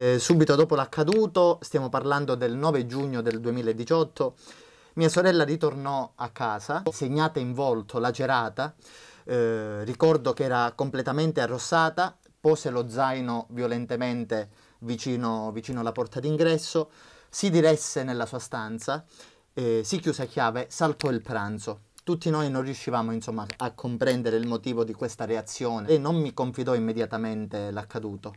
Eh, subito dopo l'accaduto, stiamo parlando del 9 giugno del 2018, mia sorella ritornò a casa, segnata in volto, lacerata, eh, ricordo che era completamente arrossata, pose lo zaino violentemente vicino, vicino alla porta d'ingresso, si diresse nella sua stanza, eh, si chiuse a chiave, saltò il pranzo. Tutti noi non riuscivamo insomma a comprendere il motivo di questa reazione e non mi confidò immediatamente l'accaduto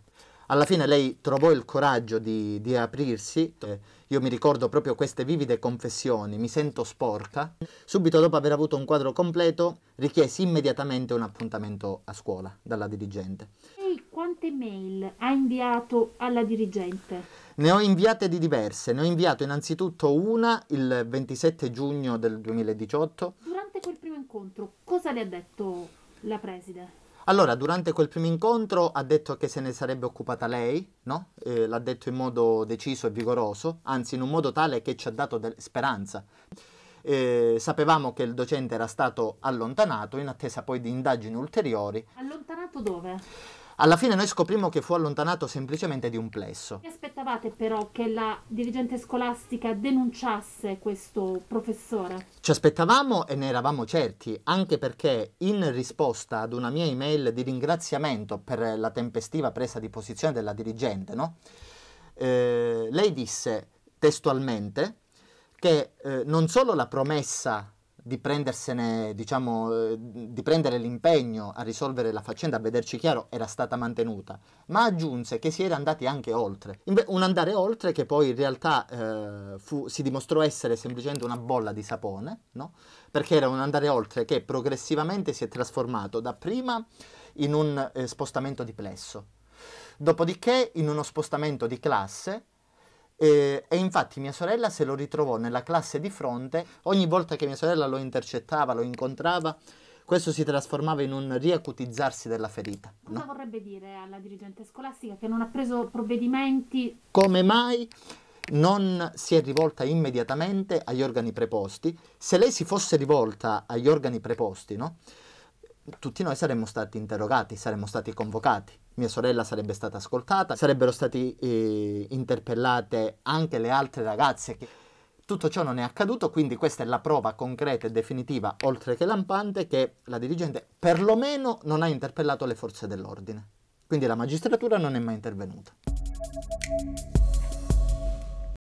alla fine lei trovò il coraggio di, di aprirsi. Eh, io mi ricordo proprio queste vivide confessioni, mi sento sporca. Subito dopo aver avuto un quadro completo, richiesi immediatamente un appuntamento a scuola dalla dirigente. Ehi, quante mail ha inviato alla dirigente? Ne ho inviate di diverse, ne ho inviato innanzitutto una il 27 giugno del 2018. Durante quel primo incontro cosa le ha detto la preside? Allora, durante quel primo incontro ha detto che se ne sarebbe occupata lei, no? eh, l'ha detto in modo deciso e vigoroso, anzi in un modo tale che ci ha dato speranza. Eh, sapevamo che il docente era stato allontanato in attesa poi di indagini ulteriori. Allontanato dove? Alla fine noi scoprimo che fu allontanato semplicemente di un plesso. Vi aspettavate però che la dirigente scolastica denunciasse questo professore? Ci aspettavamo e ne eravamo certi, anche perché in risposta ad una mia email di ringraziamento per la tempestiva presa di posizione della dirigente, no? eh, lei disse testualmente che eh, non solo la promessa di prendersene, diciamo, eh, di prendere l'impegno a risolvere la faccenda, a vederci chiaro, era stata mantenuta, ma aggiunse che si era andati anche oltre. Un andare oltre che poi in realtà eh, fu, si dimostrò essere semplicemente una bolla di sapone, no? perché era un andare oltre che progressivamente si è trasformato dapprima in un eh, spostamento di plesso, dopodiché in uno spostamento di classe, e, eh, e, infatti mia sorella se lo ritrovò nella classe di fronte, ogni volta che mia sorella lo intercettava, lo incontrava, questo si trasformava in un riacutizzarsi della ferita. Cosa no? vorrebbe dire alla dirigente scolastica che non ha preso provvedimenti? Come mai? non si è rivolta immediatamente agli organi preposti. Se lei si fosse rivolta agli organi preposti, no? tutti noi saremmo stati interrogati, saremmo stati convocati. Mia sorella sarebbe stata ascoltata, sarebbero state eh, interpellate anche le altre ragazze. Che... Tutto ciò non è accaduto, quindi questa è la prova concreta e definitiva, oltre che lampante, che la dirigente perlomeno non ha interpellato le forze dell'ordine. Quindi la magistratura non è mai intervenuta.